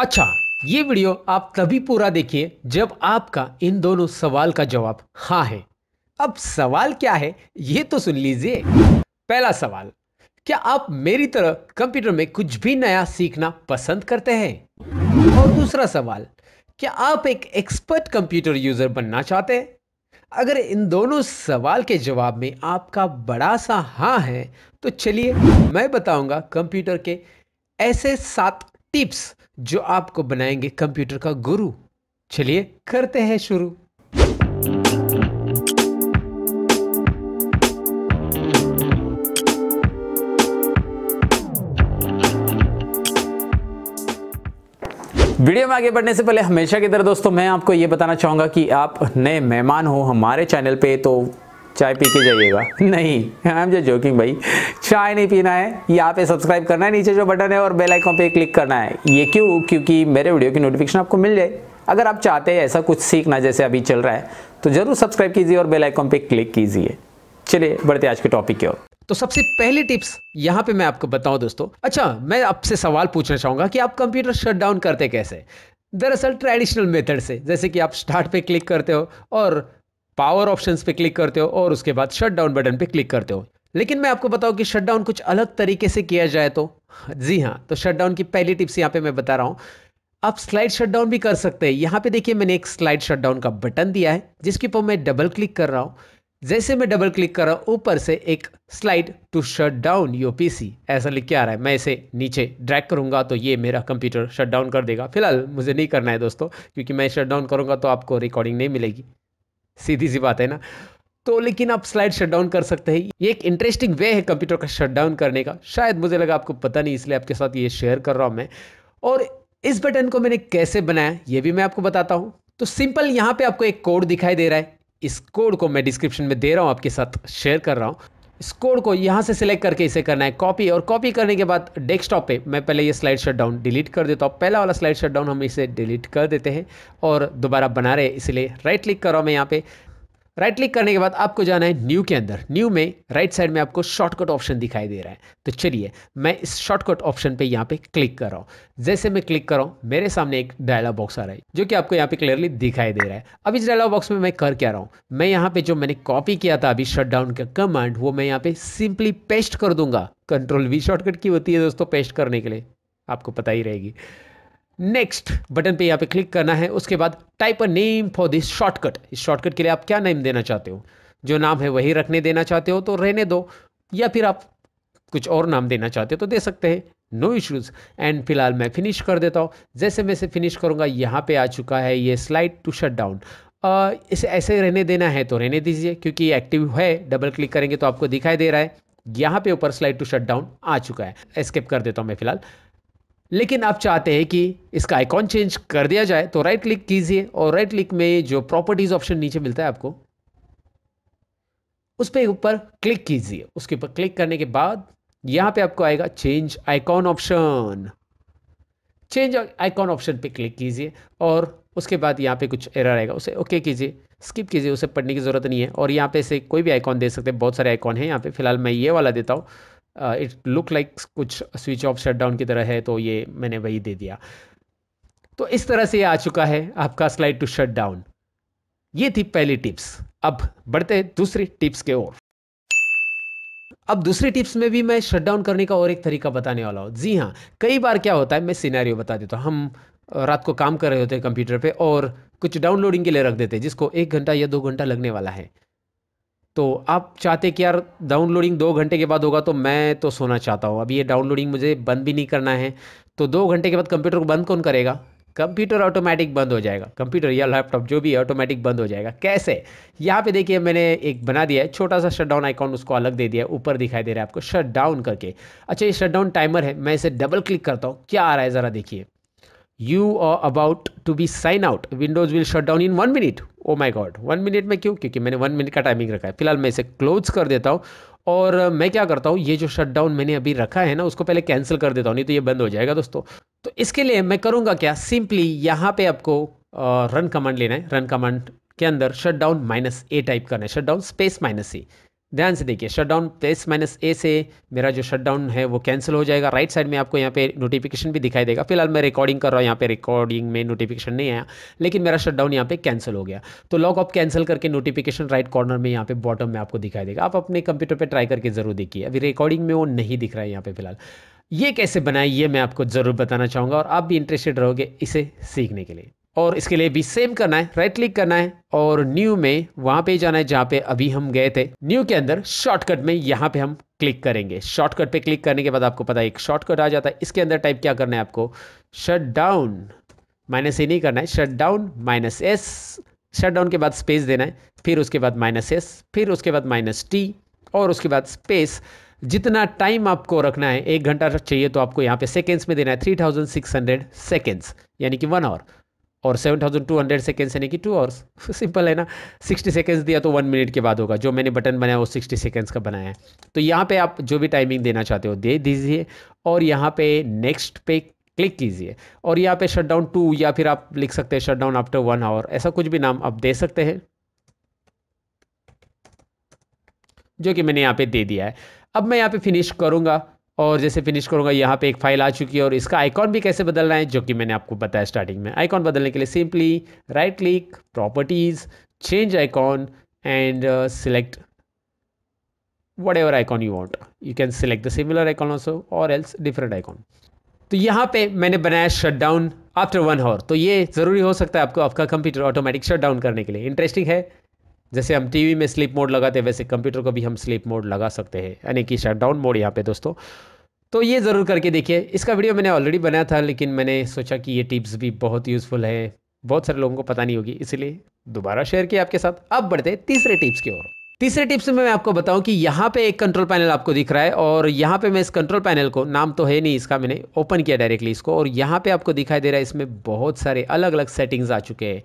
अच्छा ये वीडियो आप तभी पूरा देखिए जब आपका इन दोनों सवाल का जवाब हाँ है अब सवाल क्या है ये तो सुन लीजिए पहला सवाल क्या आप मेरी तरह कंप्यूटर में कुछ भी नया सीखना पसंद करते हैं और दूसरा सवाल क्या आप एक एक्सपर्ट कंप्यूटर यूजर बनना चाहते हैं अगर इन दोनों सवाल के जवाब में आपका बड़ा सा हाँ है तो चलिए मैं बताऊंगा कंप्यूटर के ऐसे सात टिप्स जो आपको बनाएंगे कंप्यूटर का गुरु चलिए करते हैं शुरू वीडियो में आगे बढ़ने से पहले हमेशा की तरह दोस्तों मैं आपको ये बताना चाहूँगा कि आप नए मेहमान हो हमारे चैनल पे तो चाय पी के जाइएगा नहीं आई एम जो जोकिंग भाई चाय नहीं पीना है यहाँ पे सब्सक्राइब करना है नीचे जो बटन है और बेल आइकॉन पे क्लिक करना है ये क्यों क्योंकि मेरे वीडियो की नोटिफिकेशन आपको मिल जाए अगर आप चाहते हैं ऐसा कुछ सीखना जैसे अभी चल रहा है तो ज़रूर सब्सक्राइब कीजिए और बेल आइकॉन पे क्लिक कीजिए चलिए बढ़ते आज के टॉपिक की ओर तो सबसे पहली टिप्स यहाँ पे मैं आपको बताऊं दोस्तों अच्छा मैं आपसे सवाल पूछना चाहूंगा कि आप कंप्यूटर शट डाउन करते कैसे दरअसल ट्रेडिशनल मेथड से जैसे कि आप स्टार्ट पे क्लिक करते हो और पावर ऑप्शन पे क्लिक करते हो और उसके बाद शट डाउन बटन पे क्लिक करते हो लेकिन मैं आपको बताऊं कि शट डाउन कुछ अलग तरीके से किया जाए तो जी हाँ तो शट डाउन की पहली टिप्स यहाँ पे मैं बता रहा हूँ आप स्लाइड शट डाउन भी कर सकते हैं यहाँ पे देखिए मैंने एक स्लाइड शटडाउन का बटन दिया है जिसके ऊपर मैं डबल क्लिक कर रहा हूँ जैसे मैं डबल क्लिक कर रहा हूँ ऊपर से एक slide to shut down P C ऐसा लिख के आ रहा है मैं इसे नीचे ड्रैग करूँगा तो ये मेरा कंप्यूटर शट डाउन कर देगा फिलहाल मुझे नहीं करना है दोस्तों क्योंकि मैं शट डाउन करूँगा तो आपको रिकॉर्डिंग नहीं मिलेगी सीधी सी बात है ना तो लेकिन आप स्लाइड शटडाउन कर सकते हैं ये एक इंटरेस्टिंग वे है कंप्यूटर का शटडाउन करने का शायद मुझे लगा आपको पता नहीं इसलिए आपके साथ ये शेयर कर रहा हूं मैं और इस बटन को मैंने कैसे बनाया ये भी मैं आपको बताता हूं तो सिंपल यहां पे आपको एक कोड दिखाई दे रहा है इस कोड को मैं डिस्क्रिप्शन में दे रहा हूं आपके साथ शेयर कर रहा हूं स्कोर को यहाँ से सिलेक्ट करके इसे करना है कॉपी और कॉपी करने के बाद डेस्कटॉप पे मैं पहले ये स्लाइड शट डाउन डिलीट कर देता हूँ पहला वाला स्लाइड शट डाउन हम इसे डिलीट कर देते हैं और दोबारा बना रहे इसलिए राइट क्लिक कर रहा हूँ मैं यहाँ पे राइट क्लिक करने के बाद आपको जाना है न्यू के अंदर न्यू में राइट right साइड में आपको शॉर्टकट ऑप्शन दिखाई दे रहा है तो चलिए मैं इस शॉर्टकट ऑप्शन पे यहाँ पे क्लिक कर रहा हूँ जैसे मैं क्लिक कर रहा हूँ मेरे सामने एक डायलॉग बॉक्स आ रहा है जो कि आपको यहाँ पे क्लियरली दिखाई दे रहा है अब इस डायलॉग बॉक्स में मैं कर क्या रहा हूँ मैं यहाँ पे जो मैंने कॉपी किया था अभी शट का कमांड वो मैं यहाँ पे सिंपली पेस्ट कर दूंगा कंट्रोल वी शॉर्टकट की होती है दोस्तों पेस्ट करने के लिए आपको पता ही रहेगी नेक्स्ट बटन पे यहाँ पे क्लिक करना है उसके बाद type a name for this shortcut इस शॉर्टकट के लिए आप क्या नेम देना चाहते हो जो नाम है वही रखने देना चाहते हो तो रहने दो या फिर आप कुछ और नाम देना चाहते हो तो दे सकते हैं नो इश्यूज़ एंड फिलहाल मैं फिनिश कर देता हूँ जैसे मैं इसे फिनिश करूँगा यहाँ पर आ चुका है ये स्लाइड टू शट डाउन इसे ऐसे रहने देना है तो रहने दीजिए क्योंकि एक्टिव है डबल क्लिक करेंगे तो आपको दिखाई दे रहा है यहाँ पे ऊपर स्लाइड टू शट डाउन आ चुका है एस्केप कर देता हूँ मैं फिलहाल लेकिन आप चाहते हैं कि इसका आइकॉन चेंज कर दिया जाए तो राइट क्लिक कीजिए और राइट क्लिक में जो प्रॉपर्टीज़ ऑप्शन नीचे मिलता है आपको उस पर ऊपर क्लिक कीजिए उसके ऊपर क्लिक करने के बाद यहाँ पे आपको आएगा change icon option change icon option पे क्लिक कीजिए और उसके बाद यहाँ पे कुछ एरर आएगा उसे ओके कीजिए स्किप कीजिए उसे पढ़ने की ज़रूरत नहीं है और यहाँ पे से कोई भी आइकॉन दे सकते हैं बहुत सारे आइकॉन हैं यहाँ पे फिलहाल मैं ये वाला देता हूँ इट लुक लाइक कुछ स्विच ऑफ शटडाउन की तरह है तो ये मैंने वही दे दिया तो इस तरह से ये आ चुका है आपका स्लाइड टू शट डाउन ये थी पहली टिप्स अब बढ़ते हैं दूसरी टिप्स के ओर अब दूसरी टिप्स में भी मैं शट डाउन करने का और एक तरीका बताने वाला हूँ जी हाँ कई बार क्या होता है मैं सिनेरियो बता देता हूँ हम रात को काम कर रहे होते हैं कंप्यूटर पे और कुछ डाउनलोडिंग के लिए रख देते हैं जिसको एक घंटा या दो घंटा लगने वाला है तो आप चाहते कि यार डाउनलोडिंग दो घंटे के बाद होगा तो मैं तो सोना चाहता हूँ अभी ये डाउनलोडिंग मुझे बंद भी नहीं करना है तो दो घंटे के बाद कंप्यूटर को बंद कौन करेगा कंप्यूटर ऑटोमेटिक बंद हो जाएगा कंप्यूटर या लैपटॉप जो भी है ऑटोमेटिक बंद हो जाएगा कैसे यहाँ पे देखिए मैंने एक बना दिया है छोटा सा शटडाउन आइकॉन उसको अलग दे दिया ऊपर दिखाई दे रहा है आपको शटडाउन करके अच्छा ये शटडाउन टाइमर है मैं इसे डबल क्लिक करता हूँ क्या आ रहा है ज़रा देखिए you are about to be sign out Windows will shut down in one minute oh my god one minute में क्यों क्योंकि मैंने वन मिनट का टाइमिंग रखा है फिलहाल मैं इसे क्लोज कर देता हूँ और मैं क्या करता हूँ ये जो शट डाउन मैंने अभी रखा है ना उसको पहले कैंसिल कर देता हूँ नहीं तो ये बंद हो जाएगा दोस्तों तो इसके लिए मैं करूँगा क्या सिंपली यहाँ पे आपको रन कमांड लेना है रन कमांड के अंदर shut down minus A type करना है shut down space minus A ध्यान से देखिए शटडाउन प्लेस माइनस ए से मेरा जो शटडाउन है वो कैंसिल हो जाएगा राइट साइड में आपको यहाँ पे नोटिफिकेशन भी दिखाई देगा फिलहाल मैं रिकॉर्डिंग कर रहा हूँ यहाँ पे रिकॉर्डिंग में नोटिफिकेशन नहीं आया लेकिन मेरा शटडाउन यहाँ पे कैंसिल हो गया तो लॉग ऑफ कैंसिल करके नोटिफिकेशन राइट कॉर्नर में यहाँ पे बॉटम में आपको दिखाई देगा आप अपने कंप्यूटर पर ट्राई करके जरूर देखिए अभी रिकॉर्डिंग में वो नहीं दिख रहा है यहाँ पे फिलहाल ये कैसे बनाए ये मैं आपको ज़रूर बताना चाहूँगा और आप भी इंटरेस्टेड रहोगे इसे सीखने के लिए और इसके लिए भी सेम करना है राइट क्लिक करना है और न्यू में वहां पे जाना है जहां पे अभी हम गए थे न्यू के अंदर शॉर्टकट में यहां पे हम क्लिक करेंगे शॉर्टकट पे क्लिक करने के बाद आपको पता है एक शॉर्टकट आ जाता है इसके अंदर टाइप क्या करना है आपको शट डाउन माइनस ए नहीं करना है shut down minus S shut down के बाद स्पेस देना है फिर उसके बाद माइनस एस फिर उसके बाद माइनस टी और उसके बाद स्पेस जितना टाइम आपको रखना है एक घंटा चाहिए तो आपको यहाँ पे सेकेंड्स में देना है three thousand six hundred seconds यानी कि वन आवर और 7200 सेकेंड्स यानी कि टू आवर्स सिंपल है ना 60 सेकेंड्स दिया तो वन मिनट के बाद होगा जो मैंने बटन बनाया वो 60 सेकेंड्स का बनाया है तो यहाँ पे आप जो भी टाइमिंग देना चाहते हो दे दीजिए और यहाँ पे नेक्स्ट पे क्लिक कीजिए और यहाँ पे शट डाउन टू या फिर आप लिख सकते हैं shut down after one hour ऐसा कुछ भी नाम आप दे सकते हैं जो कि मैंने यहाँ पे दे दिया है अब मैं यहाँ पे फिनिश करूँगा और जैसे फिनिश करूँगा यहाँ पे एक फाइल आ चुकी है और इसका आइकॉन भी कैसे बदलना है जो कि मैंने आपको बताया स्टार्टिंग में आइकॉन बदलने के लिए simply right click properties change icon and select ever icon you want you can select the similar icon also और एल्स डिफरेंट आइकॉन तो यहाँ पे मैंने बनाया shut down after one hour तो ये ज़रूरी हो सकता है आपको आपका कंप्यूटर ऑटोमेटिक शट डाउन करने के लिए इंटरेस्टिंग है जैसे हम टीवी में स्लीप मोड लगाते हैं वैसे कंप्यूटर को भी हम स्लीप मोड लगा सकते हैं यानी कि शटडाउन मोड यहाँ पे दोस्तों तो ये ज़रूर करके देखिए इसका वीडियो मैंने ऑलरेडी बनाया था लेकिन मैंने सोचा कि ये टिप्स भी बहुत यूज़फुल है बहुत सारे लोगों को पता नहीं होगी इसीलिए दोबारा शेयर किया आपके साथ अब बढ़ते हैं तीसरे टिप्स की ओर तीसरे टिप्स में मैं आपको बताऊं कि यहाँ पे एक कंट्रोल पैनल आपको दिख रहा है और यहाँ पे मैं इस कंट्रोल पैनल को नाम तो है नहीं इसका मैंने ओपन किया डायरेक्टली इसको और यहाँ पे आपको दिखाई दे रहा है इसमें बहुत सारे अलग अलग सेटिंग्स आ चुके हैं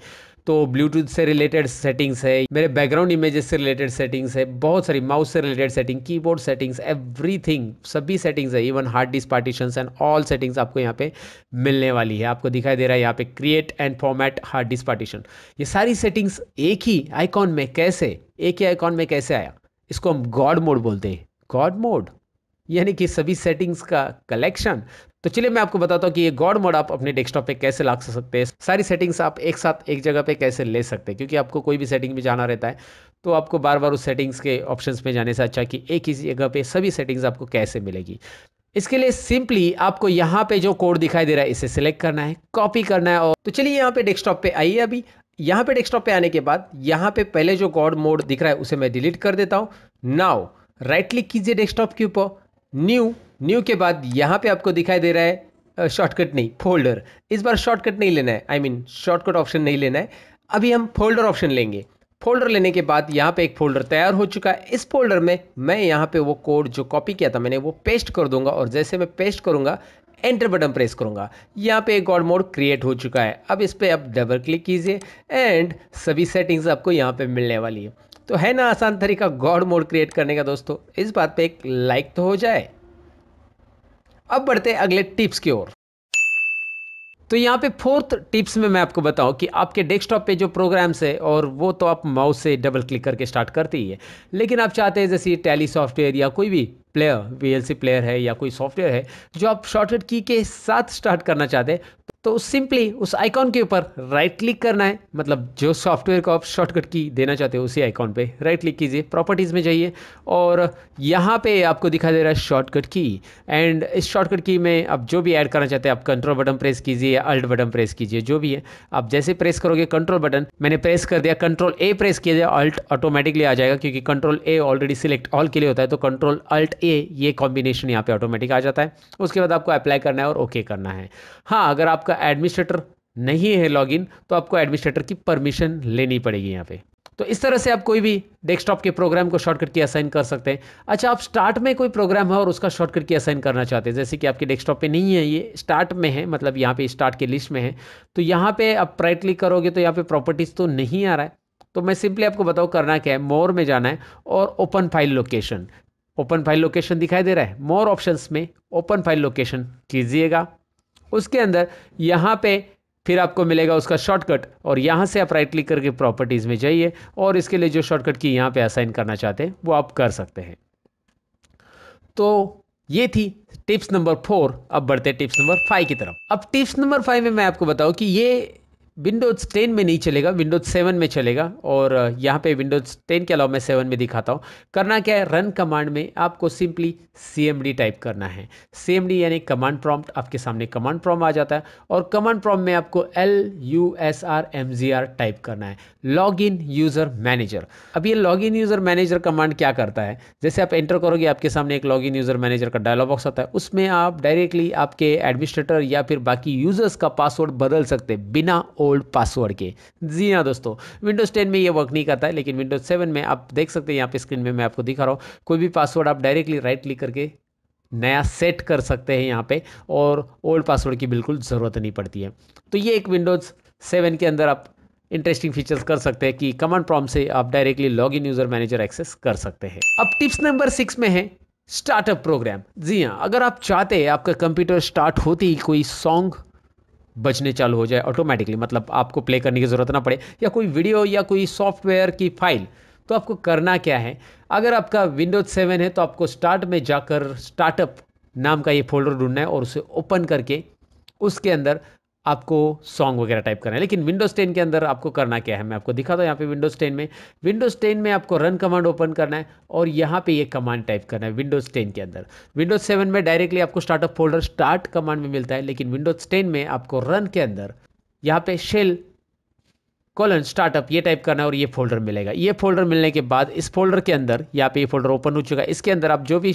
तो ब्लूटूथ से रिलेटेड सेटिंग्स है मेरे बैकग्राउंड इमेजेस से रिलेटेड सेटिंग्स है बहुत सारी माउस से related setting keyboard settings everything सभी सेटिंग्स है even hard disk partition and all settings आपको यहाँ पे मिलने वाली है आपको दिखाई दे रहा है यहाँ पे create and format hard disk partition ये सारी सेटिंग्स एक ही आइकॉन में कैसे एक ही आइकॉन में कैसे आया इसको हम गॉड मोड बोलते हैं गॉड मोड यानी कि सभी सेटिंग्स का कलेक्शन तो चलिए मैं आपको बताता हूँ कि ये गॉड मोड आप अपने डेस्कटॉप पे कैसे ला सकते हैं सारी सेटिंग्स आप एक साथ एक जगह पे कैसे ले सकते हैं क्योंकि आपको कोई भी सेटिंग में जाना रहता है तो आपको बार बार उस सेटिंग्स के ऑप्शंस में जाने से अच्छा कि एक ही जगह पे सभी सेटिंग्स आपको कैसे मिलेगी इसके लिए सिंपली आपको यहाँ पे जो कोड दिखाई दे रहा है इसे सिलेक्ट करना है कॉपी करना है और तो चलिए यहाँ पे डेस्कटॉप पे आइए अभी यहाँ पे डेस्कटॉप पे आने के बाद यहाँ पे पहले जो गॉड मोड दिख रहा है उसे मैं डिलीट कर देता हूँ नाउ राइट क्लिक कीजिए डेस्कटॉप के ऊपर न्यू न्यू के बाद यहाँ पे आपको दिखाई दे रहा है शॉर्टकट नहीं फोल्डर इस बार शॉर्टकट नहीं लेना है आई मीन शॉर्टकट ऑप्शन नहीं लेना है अभी हम फोल्डर ऑप्शन लेंगे फोल्डर लेने के बाद यहाँ पे एक फोल्डर तैयार हो चुका है इस फोल्डर में मैं यहाँ पे वो कोड जो कॉपी किया था मैंने वो पेस्ट कर दूंगा और जैसे मैं पेस्ट करूँगा एंटर बटन प्रेस करूँगा यहाँ पे एक गॉड मोड क्रिएट हो चुका है अब इस पर आप डबल क्लिक कीजिए एंड सभी सेटिंग्स आपको यहाँ पे मिलने वाली है तो है ना आसान तरीका गॉड मोड क्रिएट करने का दोस्तों इस बात पे एक लाइक तो हो जाए अब बढ़ते हैं अगले टिप्स की ओर तो यहाँ पे फोर्थ टिप्स में मैं आपको बताऊँ कि आपके डेस्कटॉप पे जो प्रोग्राम्स है और वो तो आप माउस से डबल क्लिक करके स्टार्ट करते ही है लेकिन आप चाहते हैं जैसे टैली सॉफ्टवेयर या कोई भी प्लेयर वी प्लेयर है या कोई सॉफ्टवेयर है जो आप शॉर्टकट की के साथ स्टार्ट करना चाहते हैं तो सिंपली उस आइकॉन के ऊपर राइट क्लिक करना है मतलब जो सॉफ्टवेयर को आप शॉर्टकट की देना चाहते हो उसी आइकॉन पे राइट क्लिक कीजिए प्रॉपर्टीज़ में जाइए और यहाँ पे आपको दिखा दे रहा है शॉर्टकट की एंड इस शॉर्टकट की में आप जो भी ऐड करना चाहते हैं आप कंट्रोल बटन प्रेस कीजिए या अल्ट बटन प्रेस कीजिए जो भी है आप जैसे प्रेस करोगे कंट्रोल बटन मैंने प्रेस कर दिया कंट्रोल ए प्रेस किया जाए अल्ट ऑटोमेटिकली आ जाएगा क्योंकि control A already select all के लिए होता है तो कंट्रोल अल्ट ए ये कॉम्बिनेशन यहाँ पे ऑटोमेटिक आ जाता है उसके बाद आपको अप्लाई करना है और ओके okay करना है हाँ अगर आपका एडमिनिस्ट्रेटर नहीं है लॉगिन तो आपको एडमिनिस्ट्रेटर की परमिशन लेनी पड़ेगी यहाँ पे तो इस तरह से आप कोई भी डेस्कटॉप के प्रोग्राम को शॉर्टकट की असाइन कर सकते हैं अच्छा आप स्टार्ट में कोई प्रोग्राम है और उसका शॉर्टकट की असाइन करना चाहते हैं जैसे कि आपके डेस्कटॉप पे नहीं है ये स्टार्ट में है मतलब यहाँ पे स्टार्ट के लिस्ट में है तो यहाँ पे आप प्राइट क्लिक करोगे तो यहाँ पे प्रॉपर्टीज़ तो नहीं आ रहा है तो मैं सिंपली आपको बताऊँ करना क्या है मोर में जाना है और open file location open file location दिखाई दे रहा है मोर ऑप्शंस में ओपन फाइल लोकेशन कीजिएगा उसके अंदर यहाँ पे फिर आपको मिलेगा उसका शॉर्टकट और यहाँ से आप राइट क्लिक करके प्रॉपर्टीज़ में जाइए और इसके लिए जो शॉर्टकट की यहाँ पे असाइन करना चाहते हैं वो आप कर सकते हैं तो ये थी टिप्स नंबर फोर अब बढ़ते टिप्स नंबर फाइव की तरफ अब टिप्स नंबर फाइव में मैं आपको बताऊँ कि ये विंडोज़ 10 में नहीं चलेगा विंडोज़ 7 में चलेगा और यहाँ पे विंडोज़ 10 के अलावा मैं 7 में दिखाता हूँ करना क्या है रन कमांड में आपको सिंपली सी टाइप करना है सी यानी कमांड प्रॉम्प्ट आपके सामने कमांड प्रॉम्प्ट आ जाता है और कमांड प्रॉम्प्ट में आपको L U S R M G R type करना है लॉग इन यूज़र मैनेजर अब ये log in user manager command क्या करता है जैसे आप एंटर करोगे आपके सामने एक लॉग इन यूज़र मैनेजर का डायलॉग बॉक्स आता है उसमें आप डायरेक्टली आपके एडमिनिस्ट्रेटर या फिर बाकी यूज़र्स का पासवर्ड बदल सकते बिना ओल्ड पासवर्ड के जी हाँ दोस्तों विंडोज़ टेन में ये वर्क नहीं करता है लेकिन विंडोज़ सेवन में आप देख सकते हैं यहाँ पे स्क्रीन में मैं आपको दिखा रहा हूँ कोई भी पासवर्ड आप डायरेक्टली राइट क्लिक करके नया सेट कर सकते हैं यहाँ पे और ओल्ड पासवर्ड की बिल्कुल ज़रूरत नहीं पड़ती है तो ये एक विंडोज़ सेवन के अंदर आप इंटरेस्टिंग फीचर्स कर सकते हैं कि कमांड प्रॉम्प्ट से आप directly log in user manager access कर सकते हैं अब टिप्स नंबर सिक्स में है स्टार्टअप प्रोग्राम जी हाँ अगर आप चाहते हैं आपका कंप्यूटर स्टार्ट होते ही कोई सॉन्ग बजने चालू हो जाए ऑटोमेटिकली मतलब आपको प्ले करने की ज़रूरत ना पड़े या कोई वीडियो या कोई सॉफ्टवेयर की फाइल तो आपको करना क्या है अगर आपका विंडोज सेवन है तो आपको स्टार्ट में जाकर स्टार्टअप नाम का ये फोल्डर ढूंढना है और उसे ओपन करके उसके अंदर आपको सॉन्ग वगैरह टाइप करना है लेकिन विंडोज़ टेन के अंदर आपको करना क्या है मैं आपको दिखा दूँ यहाँ पे विंडोज़ टेन में विंडोज़ टेन में आपको रन कमांड ओपन करना है और यहाँ पे ये यह कमांड टाइप करना है विंडोज़ टेन के अंदर विंडोज़ सेवन में डायरेक्टली आपको स्टार्टअप फोल्डर स्टार्ट कमांड में मिलता है लेकिन विंडोज़ टेन में आपको रन के अंदर यहाँ पे शेल कॉलन स्टार्टअप ये टाइप करना है और ये फोल्डर मिलेगा ये फोल्डर मिलने के बाद इस फोल्डर के अंदर यहाँ पे ये फोल्डर ओपन हो चुका है इसके अंदर आप जो भी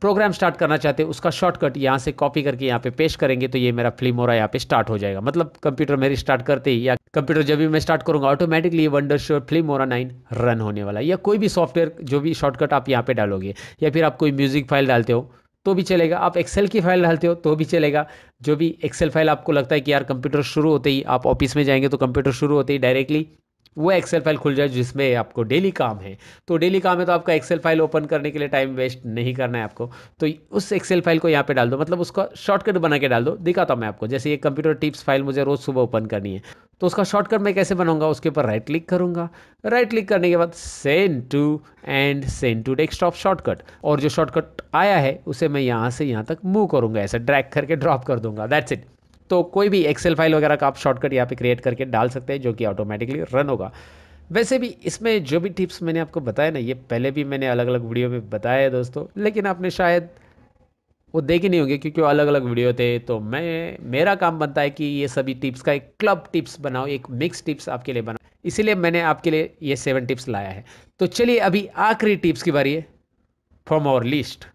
प्रोग्राम स्टार्ट करना चाहते हैं उसका शॉर्टकट यहाँ से कॉपी करके यहाँ पे पेश करेंगे तो ये मेरा फ्लिम हो यहाँ पे स्टार्ट हो जाएगा मतलब कंप्यूटर मेरी स्टार्ट करते ही या कंप्यूटर जब भी मैं स्टार्ट करूँगा ऑटोमेटिकली ये Wondershare Filmora nine run होने वाला है या कोई भी सॉफ्टवेयर जो भी शॉर्टकट आप यहाँ पे डालोगे या फिर आप कोई म्यूजिक फाइल डालते हो तो भी चलेगा आप एक्सेल की फाइल डालते हो तो भी चलेगा जो भी एक्सेल फाइल आपको लगता है कि यार कंप्यूटर शुरू होते ही आप ऑफिस में जाएंगे तो कंप्यूटर शुरू होते ही डायरेक्टली वो एक्सेल फाइल खुल जाए जिसमें आपको डेली काम है तो डेली काम है तो आपका एक्सेल फाइल ओपन करने के लिए टाइम वेस्ट नहीं करना है आपको तो उस एक्सेल फाइल को यहाँ पे डाल दो मतलब उसका शॉर्टकट बना के डाल दो दिखाता हूँ मैं आपको जैसे ये कंप्यूटर टिप्स फाइल मुझे रोज़ सुबह ओपन करनी है तो उसका शॉर्टकट मैं कैसे बनाऊंगा उसके ऊपर राइट क्लिक करूंगा राइट क्लिक करने के बाद send to and send to desktop shortcut और जो शॉर्टकट आया है उसे मैं यहाँ से यहाँ तक मूव करूंगा ऐसे ड्रैग करके ड्रॉप कर दूंगा दैट्स इट तो कोई भी एक्सेल फाइल वगैरह का आप शॉर्टकट यहाँ पे क्रिएट करके डाल सकते हैं जो कि ऑटोमेटिकली रन होगा वैसे भी इसमें जो भी टिप्स मैंने आपको बताया ना ये पहले भी मैंने अलग अलग वीडियो में बताया है दोस्तों लेकिन आपने शायद वो देखे नहीं होंगे क्योंकि अलग अलग वीडियो थे तो मैं मेरा काम बनता है कि ये सभी टिप्स का एक क्लब टिप्स बनाओ एक मिक्स टिप्स आपके लिए बनाओ इसीलिए मैंने आपके लिए ये सेवन टिप्स लाया है तो चलिए अभी आखिरी टिप्स की बारी है फ्रॉम आवर लिस्ट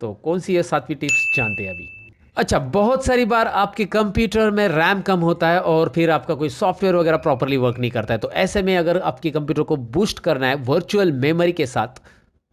तो कौन सी है सातवीं टिप्स जानते हैं अभी अच्छा बहुत सारी बार आपके कंप्यूटर में रैम कम होता है और फिर आपका कोई सॉफ्टवेयर वगैरह प्रॉपरली वर्क नहीं करता है तो ऐसे में अगर आपके कंप्यूटर को बूस्ट करना है वर्चुअल मेमोरी के साथ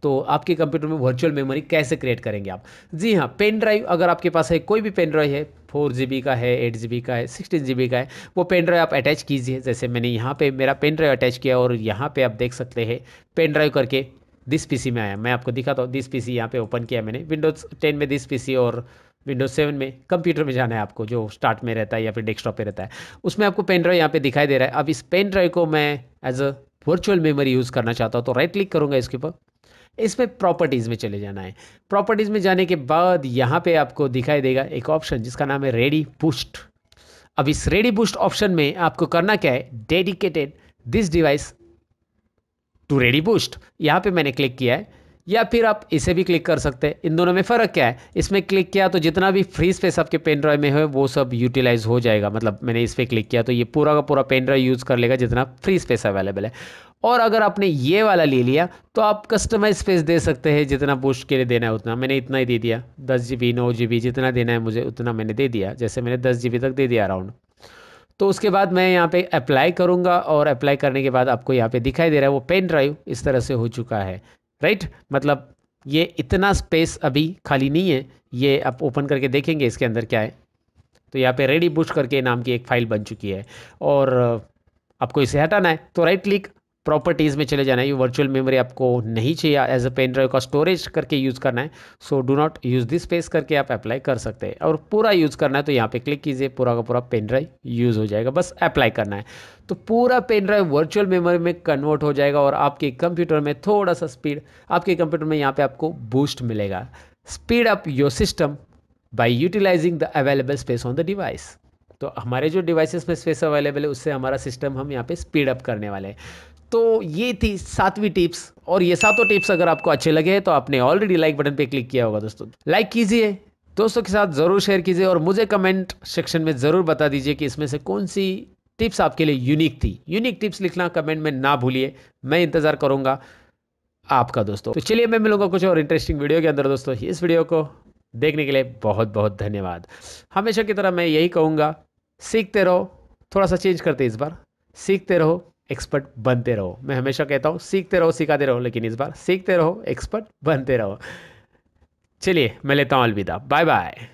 तो आपके कंप्यूटर में वर्चुअल मेमोरी कैसे क्रिएट करेंगे आप जी हाँ पेन ड्राइव अगर आपके पास है कोई भी पेन ड्राइव है फोर जी का है एट जी का है सिक्सटीन जी का है वो पेन ड्राइव आप अटैच कीजिए जैसे मैंने यहाँ पर मेरा पेन ड्राइव अटैच किया और यहाँ पर आप देख सकते हैं पेन ड्राइव करके दिस पी में आया मैं आपको दिखाता हूँ दिस सी यहाँ पे ओपन किया मैंने विंडोज़ टेन में दिस पी और विंडोज सेवन में कंप्यूटर में जाना है आपको जो स्टार्ट में रहता है या फिर डेस्कटॉप पे रहता है उसमें आपको पेन ड्राइव यहाँ पे दिखाई दे रहा है अब इस पेन ड्राइव को मैं as a virtual memory use करना चाहता हूँ तो राइट क्लिक करूँगा इसके ऊपर इसमें प्रॉपर्टीज़ में चले जाना है प्रॉपर्टीज़ में जाने के बाद यहाँ पर आपको दिखाई देगा एक ऑप्शन जिसका नाम है रेडी बुस्ट अब इस रेडी बुस्ट ऑप्शन में आपको करना क्या है dedicated this device to ReadyBoost यहाँ पर मैंने क्लिक किया है या फिर आप इसे भी क्लिक कर सकते हैं इन दोनों में फ़र्क क्या है इसमें क्लिक किया तो जितना भी फ्री स्पेस आपके पेन ड्राइव में है वो सब यूटिलाइज हो जाएगा मतलब मैंने इस पर क्लिक किया तो ये पूरा का पूरा पेन ड्राइव यूज़ कर लेगा जितना फ्री स्पेस अवेलेबल है और अगर आपने ये वाला ले लिया तो आप कस्टमाइज स्पेस दे सकते हैं जितना बूस्ट के लिए देना है उतना मैंने इतना ही दे दिया दस जी बी नौ जी बी जितना देना है मुझे उतना मैंने दे दिया जैसे मैंने दस जी बी तक दे दिया अराउंड तो उसके बाद मैं यहाँ पे अप्लाई करूँगा और अप्लाई करने के बाद आपको यहाँ पे दिखाई दे रहा है वो पेन ड्राइव इस तरह से हो चुका है राइट मतलब ये इतना स्पेस अभी खाली नहीं है ये आप ओपन करके देखेंगे इसके अंदर क्या है तो यहाँ पे रेडी बुश करके नाम की एक फ़ाइल बन चुकी है और आपको इसे हटाना है तो राइट क्लिक प्रॉपर्टीज़ में चले जाना है ये वर्चुअल मेमोरी आपको नहीं चाहिए एज अ पेन ड्राइव का स्टोरेज करके यूज़ करना है so do not use this space करके आप अप्लाई कर सकते हैं और पूरा यूज़ करना है तो यहाँ पे क्लिक कीजिए पूरा का पूरा पेन ड्राइव यूज़ हो जाएगा बस अप्लाई करना है तो पूरा पेन ड्राइव वर्चुअल मेमोरी में कन्वर्ट हो जाएगा और आपके कंप्यूटर में थोड़ा सा स्पीड आपके कंप्यूटर में यहाँ पर आपको बूस्ट मिलेगा speed up your system by utilising the available space on the device तो हमारे जो डिवाइसेस में स्पेस अवेलेबल है उससे हमारा सिस्टम हम यहाँ पे स्पीड अप करने वाले हैं तो ये थी सातवीं टिप्स और ये सातों टिप्स अगर आपको अच्छे लगे तो आपने ऑलरेडी लाइक बटन पे क्लिक किया होगा दोस्तों लाइक कीजिए दोस्तों के साथ ज़रूर शेयर कीजिए और मुझे कमेंट सेक्शन में ज़रूर बता दीजिए कि इसमें से कौन सी टिप्स आपके लिए यूनिक थी यूनिक टिप्स लिखना कमेंट में ना भूलिए मैं इंतज़ार करूंगा आपका दोस्तों तो चलिए मैं मिलूंगा कुछ और इंटरेस्टिंग वीडियो के अंदर दोस्तों इस वीडियो को देखने के लिए बहुत बहुत धन्यवाद हमेशा की तरह मैं यही कहूँगा सीखते रहो थोड़ा सा चेंज करते इस बार सीखते रहो एक्सपर्ट बनते रहो मैं हमेशा कहता हूँ सीखते रहो सिखाते रहो लेकिन इस बार सीखते रहो एक्सपर्ट बनते रहो चलिए मैं लेता हूँ अलविदा बाय बाय